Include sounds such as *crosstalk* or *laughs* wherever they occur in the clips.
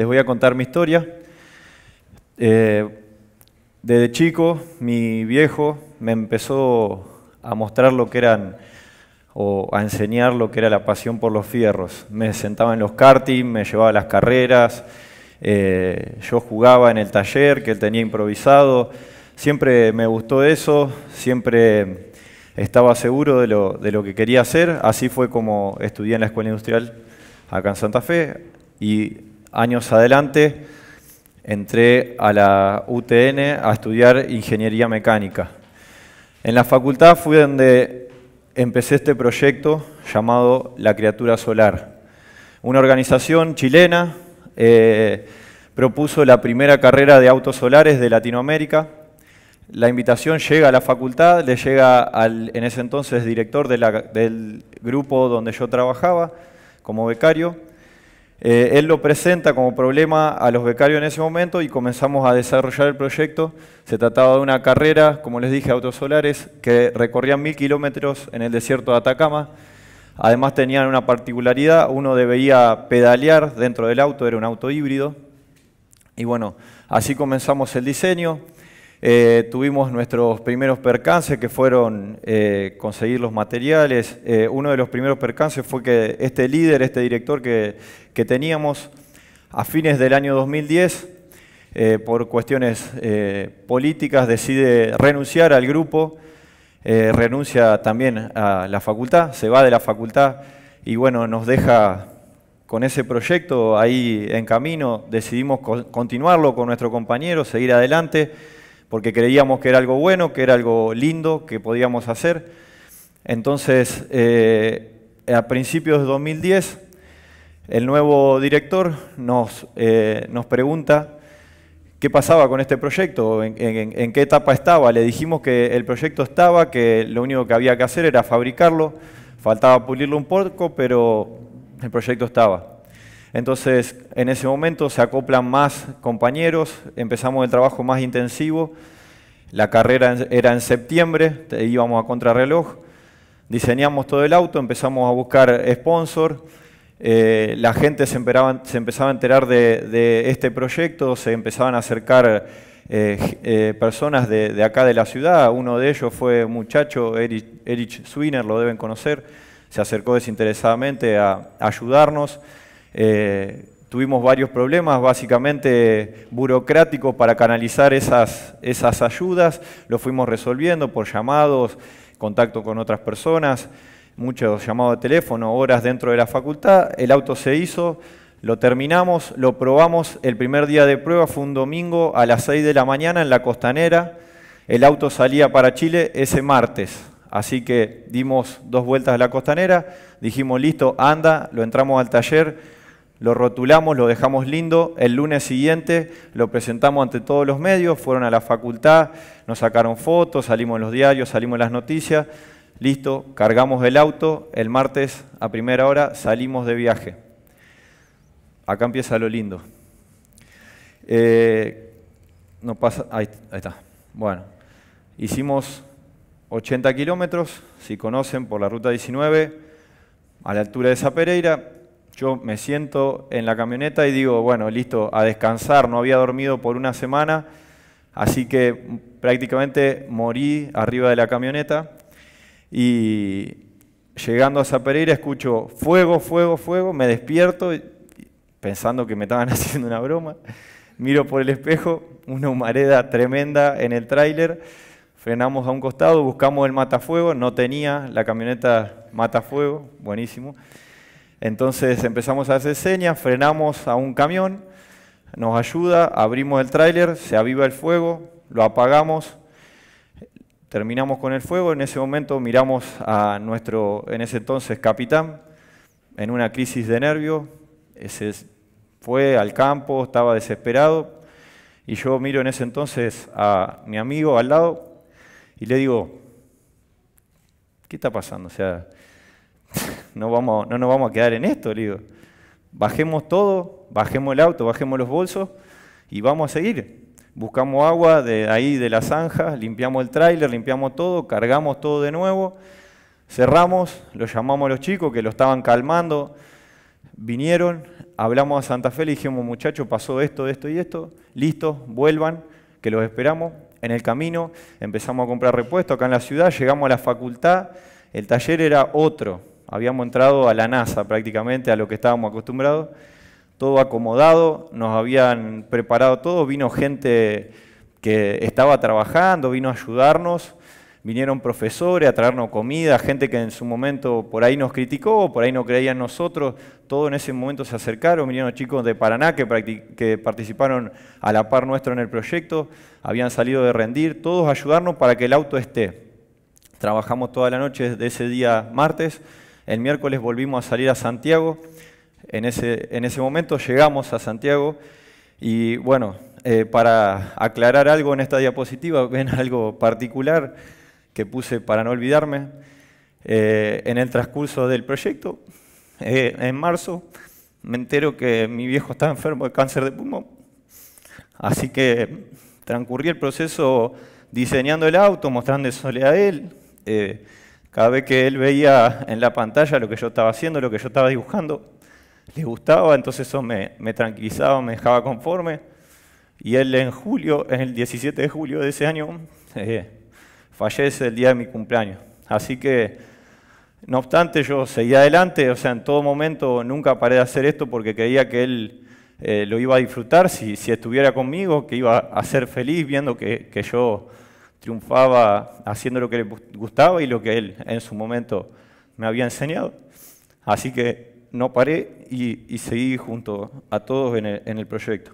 Les voy a contar mi historia. Eh, desde chico, mi viejo me empezó a mostrar lo que eran o a enseñar lo que era la pasión por los fierros. Me sentaba en los karting, me llevaba a las carreras, eh, yo jugaba en el taller que él tenía improvisado. Siempre me gustó eso, siempre estaba seguro de lo, que quería hacer. Así fue como estudié en la escuela industrial acá en Santa Fe y años adelante entré a la UTN a estudiar ingeniería mecánica. En la facultad fue donde empecé este proyecto llamado La Criatura Solar. Una organización chilena eh, propuso la primera carrera de autos solares de Latinoamérica. La invitación llega a la facultad, le llega al, en ese entonces, director del grupo donde yo trabajaba como becario, eh, él lo presenta como problema a los becarios en ese momento y comenzamos a desarrollar el proyecto. Se trataba de una carrera, como les dije, autosolares que recorrían mil kilómetros en el desierto de Atacama. Además tenían una particularidad, uno debía pedalear dentro del auto, era un auto híbrido. Y bueno, así comenzamos el diseño. Eh, tuvimos nuestros primeros percances que fueron eh, conseguir los materiales. Eh, uno de los primeros percances fue que este líder, este director que, que teníamos a fines del año 2010, por cuestiones políticas, decide renunciar al grupo, renuncia también a la facultad, se va de la facultad y bueno, nos deja con ese proyecto ahí en camino, decidimos continuarlo con nuestro compañero, seguir adelante porque creíamos que era algo bueno, que era algo lindo, que podíamos hacer. Entonces, eh, a principios de 2010, el nuevo director eh, nos, pregunta qué pasaba con este proyecto, en, en, qué etapa estaba. Le dijimos que el proyecto estaba, que lo único que había que hacer era fabricarlo, faltaba pulirlo un poco, pero el proyecto estaba. Entonces, en ese momento se acoplan más compañeros, empezamos el trabajo más intensivo. La carrera era en septiembre, íbamos a contrarreloj. Diseñamos todo el auto, empezamos a buscar sponsor. Eh, la gente se, empezaba a enterar de, este proyecto, se empezaban a acercar eh, eh, personas de, acá de la ciudad. Uno de ellos fue un muchacho, Erich, Swinner, lo deben conocer. Se acercó desinteresadamente a ayudarnos. Eh, tuvimos varios problemas, básicamente burocráticos, para canalizar esas, esas ayudas. Lo fuimos resolviendo por llamados, contacto con otras personas, muchos llamados de teléfono, horas dentro de la facultad. El auto se hizo, lo terminamos, lo probamos. El primer día de prueba fue un domingo a las 6 de la mañana en la costanera. El auto salía para Chile ese martes. Así que dimos dos vueltas a la costanera, dijimos listo, anda, lo entramos al taller, lo rotulamos, lo dejamos lindo, el lunes siguiente lo presentamos ante todos los medios, fueron a la facultad, nos sacaron fotos, salimos en los diarios, salimos en las noticias, listo, cargamos el auto, el martes a primera hora salimos de viaje. Acá empieza lo lindo. Eh, no pasa, ahí, está. Bueno, hicimos 80 kilómetros, si conocen, por la ruta 19, a la altura de Pereira. Yo me siento en la camioneta y digo, bueno, listo, a descansar, no había dormido por una semana, así que prácticamente morí arriba de la camioneta y llegando a Zapereira escucho fuego, fuego, fuego, me despierto pensando que me estaban *laughs* haciendo una broma, miro por el espejo, una humareda tremenda en el tráiler, frenamos a un costado, buscamos el matafuego, no tenía la camioneta matafuego, buenísimo. Entonces empezamos a hacer señas, frenamos a un camión, nos ayuda, abrimos el tráiler, se aviva el fuego, lo apagamos, terminamos con el fuego. En ese momento miramos a nuestro, en ese entonces, capitán, en una crisis de nervio. fue al campo, estaba desesperado. Y yo miro en ese entonces a mi amigo al lado y le digo, ¿qué está pasando? O sea, no, vamos, no nos vamos a quedar en esto, digo. Bajemos todo, bajemos el auto, bajemos los bolsos y vamos a seguir. Buscamos agua de ahí de la zanja, limpiamos el tráiler, limpiamos todo, cargamos todo de nuevo, cerramos, lo llamamos a los chicos que lo estaban calmando, vinieron, hablamos a Santa Fe, le dijimos muchachos, pasó esto, esto y esto, listo, vuelvan, que los esperamos. En el camino empezamos a comprar repuestos acá en la ciudad, llegamos a la facultad, el taller era otro, Habíamos entrado a la NASA prácticamente, a lo que estábamos acostumbrados. Todo acomodado, nos habían preparado todo, vino gente que estaba trabajando, vino a ayudarnos, vinieron profesores a traernos comida, gente que en su momento por ahí nos criticó, por ahí no creía en nosotros, todo en ese momento se acercaron, vinieron chicos de Paraná que, participaron a la par nuestro en el proyecto, habían salido de rendir, todos a ayudarnos para que el auto esté. Trabajamos toda la noche de ese día martes, el miércoles volvimos a salir a Santiago. En ese, en ese momento llegamos a Santiago y bueno, eh, para aclarar algo en esta diapositiva, ven *laughs* algo particular que puse para no olvidarme. Eh, en el transcurso del proyecto, eh, en marzo, me entero que mi viejo estaba enfermo de cáncer de pulmón. Así que transcurrí el proceso diseñando el auto, mostrando a él, cada vez que él veía en la pantalla lo que yo estaba haciendo, lo que yo estaba dibujando, le gustaba, entonces eso me, tranquilizaba, me dejaba conforme. Y él en julio, en el 17 de julio de ese año, eh, fallece el día de mi cumpleaños. Así que, no obstante, yo seguía adelante, o sea, en todo momento nunca paré de hacer esto porque creía que él eh, lo iba a disfrutar si, estuviera conmigo, que iba a ser feliz viendo que yo triunfaba haciendo lo que le gustaba y lo que él en su momento me había enseñado. Así que no paré y, seguí junto a todos en el, proyecto.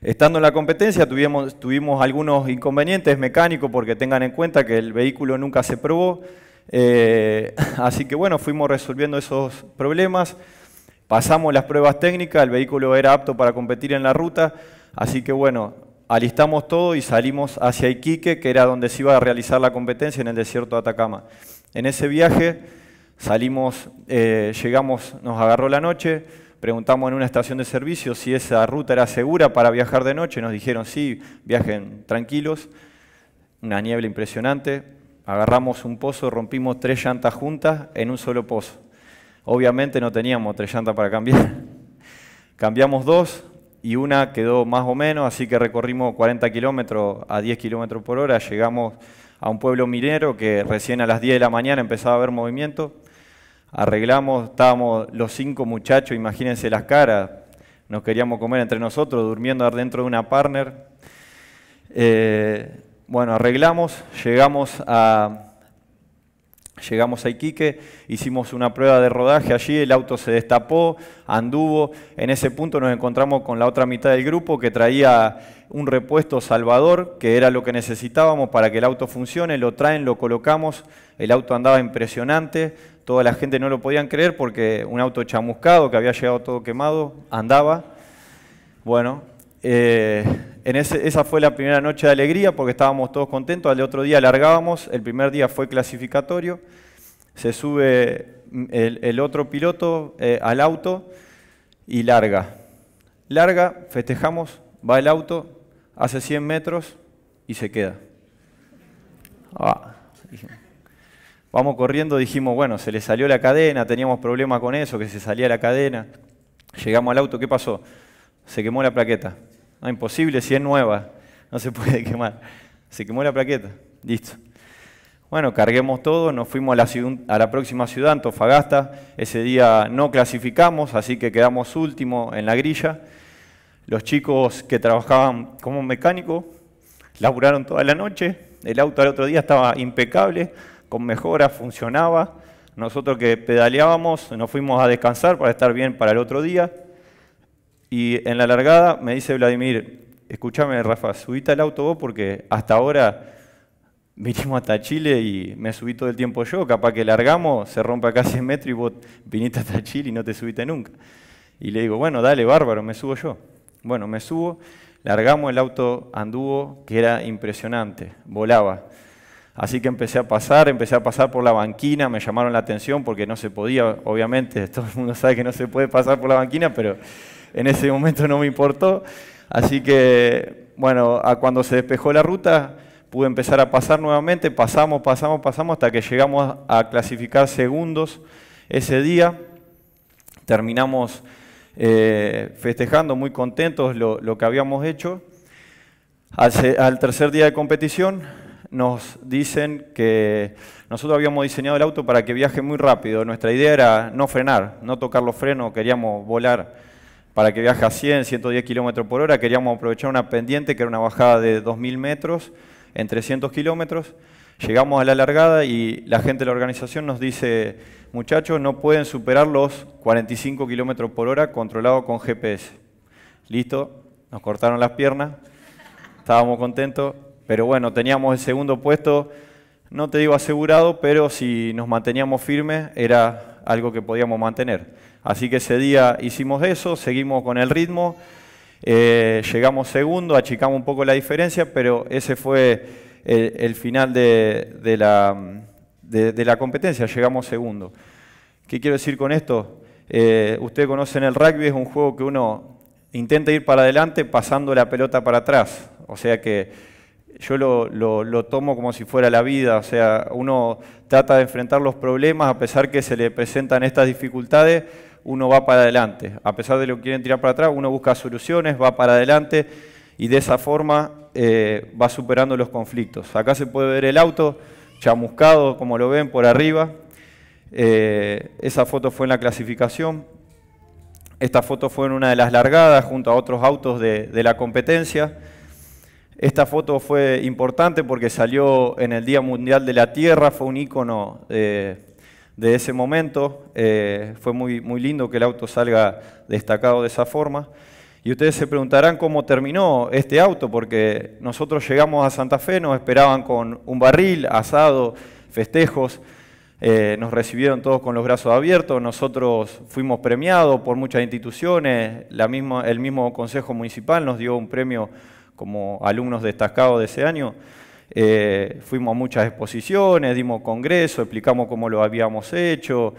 Estando en la competencia tuvimos, algunos inconvenientes mecánicos porque tengan en cuenta que el vehículo nunca se probó. Eh, *laughs* así que bueno, fuimos resolviendo esos problemas. Pasamos las pruebas técnicas, el vehículo era apto para competir en la ruta, así que bueno, alistamos todo y salimos hacia Iquique, que era donde se iba a realizar la competencia en el desierto de Atacama. En ese viaje salimos, eh, llegamos, nos agarró la noche, preguntamos en una estación de servicio si esa ruta era segura para viajar de noche, nos dijeron sí, viajen tranquilos, una niebla impresionante, agarramos un pozo, rompimos tres llantas juntas en un solo pozo. Obviamente no teníamos tres llantas para cambiar. *laughs* Cambiamos dos, y una quedó más o menos, así que recorrimos 40 kilómetros a 10 kilómetros por hora, llegamos a un pueblo minero que recién a las 10 de la mañana empezaba a haber movimiento, arreglamos, estábamos los cinco muchachos, imagínense las caras, nos queríamos comer entre nosotros, durmiendo dentro de una partner. Eh, bueno, arreglamos, llegamos a, Llegamos a Iquique, hicimos una prueba de rodaje allí, el auto se destapó, anduvo. En ese punto nos encontramos con la otra mitad del grupo que traía un repuesto salvador, que era lo que necesitábamos para que el auto funcione. Lo traen, lo colocamos, el auto andaba impresionante. Toda la gente no lo podían creer porque un auto chamuscado que había llegado todo quemado andaba. Bueno, eh, esa fue la primera noche de alegría porque estábamos todos contentos. Al otro día largábamos, el primer día fue clasificatorio. Se sube el, otro piloto eh, al auto y larga. Larga, festejamos, va el auto, hace 100 metros y se queda. Ah, vamos corriendo, dijimos, bueno, se le salió la cadena, teníamos problema con eso, que se salía la cadena. Llegamos al auto, ¿qué pasó? Se quemó la plaqueta imposible, si es nueva, no se *laughs* puede quemar. Se quemó la plaqueta, listo. Bueno, carguemos todo, nos fuimos a la, a la, próxima ciudad, Antofagasta. Ese día no clasificamos, así que quedamos último en la grilla. Los chicos que trabajaban como mecánico laburaron toda la noche. El auto al otro día estaba impecable, con mejoras, funcionaba. Nosotros que pedaleábamos nos fuimos a descansar para estar bien para el otro día. Y en la largada me dice Vladimir, escúchame Rafa, subite al auto vos porque hasta ahora vinimos hasta Chile y me subí todo el tiempo yo, capaz que largamos, se rompe acá 100 metro y vos viniste hasta Chile y no te subiste nunca. Y le digo, bueno, dale, bárbaro, me subo yo. Bueno, me subo, largamos el auto, anduvo, que era impresionante, volaba. Así que empecé a pasar, empecé a pasar por la banquina, me llamaron la atención porque no se podía, obviamente, *laughs* todo el mundo sabe que no se puede pasar por la banquina, pero en ese momento no me importó. Así que, bueno, cuando se despejó la ruta, pude empezar a pasar nuevamente, pasamos, pasamos, pasamos, hasta que llegamos a clasificar segundos ese día. Terminamos eh, festejando, muy contentos lo, que habíamos hecho. Al, al, tercer día de competición nos dicen que nosotros habíamos diseñado el auto para que viaje muy rápido. Nuestra idea era no frenar, no tocar los frenos, queríamos volar para que viaja a 100, 110 kilómetros por hora. Queríamos aprovechar una pendiente que era una bajada de 2.000 metros en 300 kilómetros. Llegamos a la largada y la gente de la organización nos dice, muchachos, no pueden superar los 45 kilómetros por hora controlado con GPS. Listo, nos cortaron las piernas, estábamos contentos, pero bueno, teníamos el segundo puesto, no te digo asegurado, pero si nos manteníamos firmes era algo que podíamos mantener. Así que ese día hicimos eso, seguimos con el ritmo, eh, llegamos segundo, achicamos un poco la diferencia, pero ese fue el, final de, la, competencia, llegamos segundo. ¿Qué quiero decir con esto? Eh, ustedes conocen el rugby, es un juego que uno intenta ir para adelante pasando la pelota para atrás. O sea que yo lo, lo, tomo como si fuera la vida, o sea, uno trata de enfrentar los problemas a pesar que se le presentan estas dificultades, uno va para adelante. A pesar de lo que quieren tirar para atrás, uno busca soluciones, va para adelante y de esa forma eh, va superando los conflictos. Acá se puede ver el auto chamuscado, como lo ven, por arriba. Eh, esa foto fue en la clasificación. Esta foto fue en una de las largadas junto a otros autos de, la competencia. Esta foto fue importante porque salió en el Día Mundial de la Tierra, fue un icono. de... Eh, de ese momento. Eh, fue muy, lindo que el auto salga destacado de esa forma. Y ustedes se preguntarán cómo terminó este auto, porque nosotros llegamos a Santa Fe, nos esperaban con un barril, asado, festejos, eh, nos recibieron todos con los brazos abiertos, nosotros fuimos premiados por muchas instituciones, la el mismo Consejo Municipal nos dio un premio como alumnos destacados de ese año. Eh, fuimos a muchas exposiciones, dimos congresos, explicamos cómo lo habíamos hecho,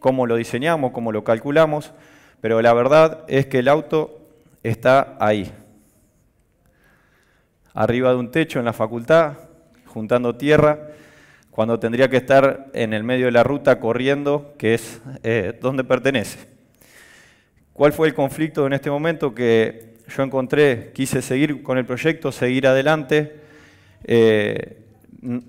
cómo lo diseñamos, cómo lo calculamos, pero la verdad es que el auto está ahí, arriba de un techo en la facultad, juntando tierra, cuando tendría que estar en el medio de la ruta corriendo, que es eh, donde pertenece. ¿Cuál fue el conflicto en este momento que yo encontré? Quise seguir con el proyecto, seguir adelante, eh,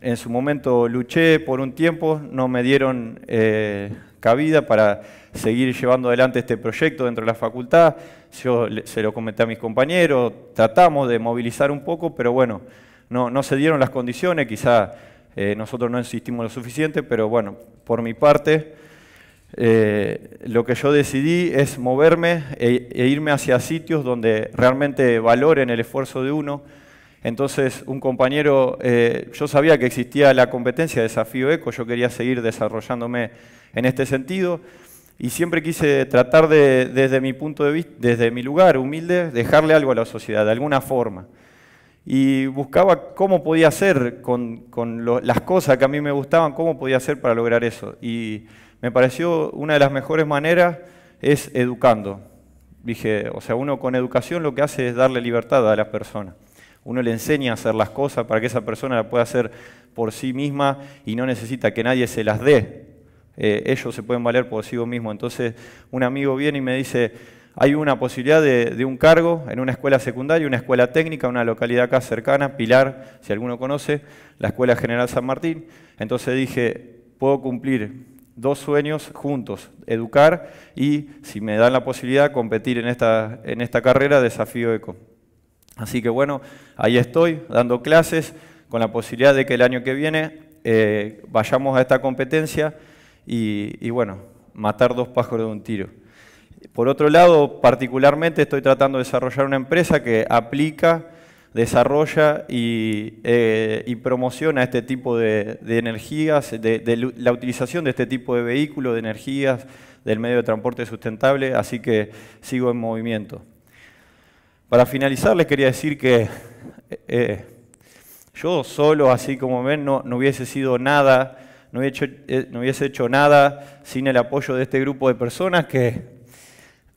en su momento luché por un tiempo, no me dieron eh, cabida para seguir llevando adelante este proyecto dentro de la facultad. Yo se lo comenté a mis compañeros, tratamos de movilizar un poco, pero bueno, no, se dieron las condiciones, quizá eh, nosotros no insistimos lo suficiente, pero bueno, por mi parte, lo que yo decidí es moverme e, e irme hacia sitios donde realmente valoren el esfuerzo de uno, entonces, un compañero, eh, yo sabía que existía la competencia de Desafío Eco, yo quería seguir desarrollándome en este sentido y siempre quise tratar de, desde mi punto de vista, desde mi lugar humilde, dejarle algo a la sociedad, de alguna forma. Y buscaba cómo podía hacer con, las cosas que a mí me gustaban, cómo podía hacer para lograr eso. Y me pareció una de las mejores maneras es educando. Dije, o sea, uno con educación lo que hace es darle libertad a las personas. Uno le enseña a hacer las cosas para que esa persona la pueda hacer por sí misma y no necesita que nadie se las dé. Eh, ellos se pueden valer por sí mismos. Entonces un amigo viene y me dice, hay una posibilidad de, de, un cargo en una escuela secundaria, una escuela técnica, una localidad acá cercana, Pilar, si alguno conoce, la Escuela General San Martín. Entonces dije, puedo cumplir dos sueños juntos, educar y, si me dan la posibilidad, competir en esta, en esta carrera, desafío ECO. Así que bueno, ahí estoy dando clases con la posibilidad de que el año que viene eh, vayamos a esta competencia y, bueno, matar dos pájaros de un tiro. Por otro lado, particularmente estoy tratando de desarrollar una empresa que aplica, desarrolla y, eh, promociona este tipo de, energías, de, la utilización de este tipo de vehículos, de energías, del medio de transporte sustentable, así que sigo en movimiento. Para finalizar, les quería decir que eh, eh, yo solo, así como ven, no, hubiese sido nada, eh, no hubiese, hecho, nada sin el apoyo de este grupo de personas que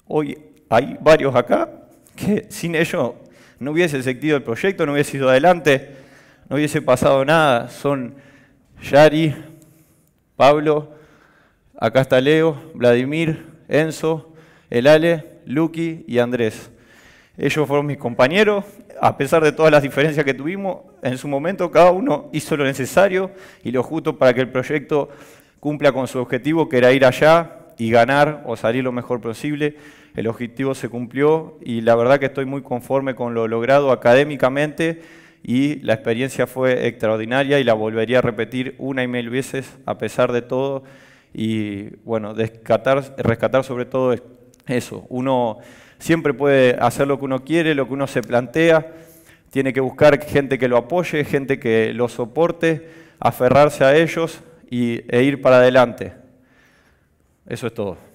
hoy hay varios acá, que sin ellos no hubiese sentido el proyecto, no hubiese ido adelante, no hubiese pasado nada. Son Yari, Pablo, acá está Leo, Vladimir, Enzo, Elale, Ale, Lucky y Andrés. Ellos fueron mis compañeros, a pesar de todas las diferencias que tuvimos, en su momento cada uno hizo lo necesario y lo justo para que el proyecto cumpla con su objetivo, que era ir allá y ganar o salir lo mejor posible. El objetivo se cumplió y la verdad que estoy muy conforme con lo logrado académicamente y la experiencia fue extraordinaria y la volvería a repetir una y mil veces a pesar de todo y bueno, rescatar, rescatar sobre todo eso. Uno siempre puede hacer lo que uno quiere, lo que uno se plantea, tiene que buscar gente que lo apoye, gente que lo soporte, aferrarse a ellos y, e ir para adelante. Eso es todo.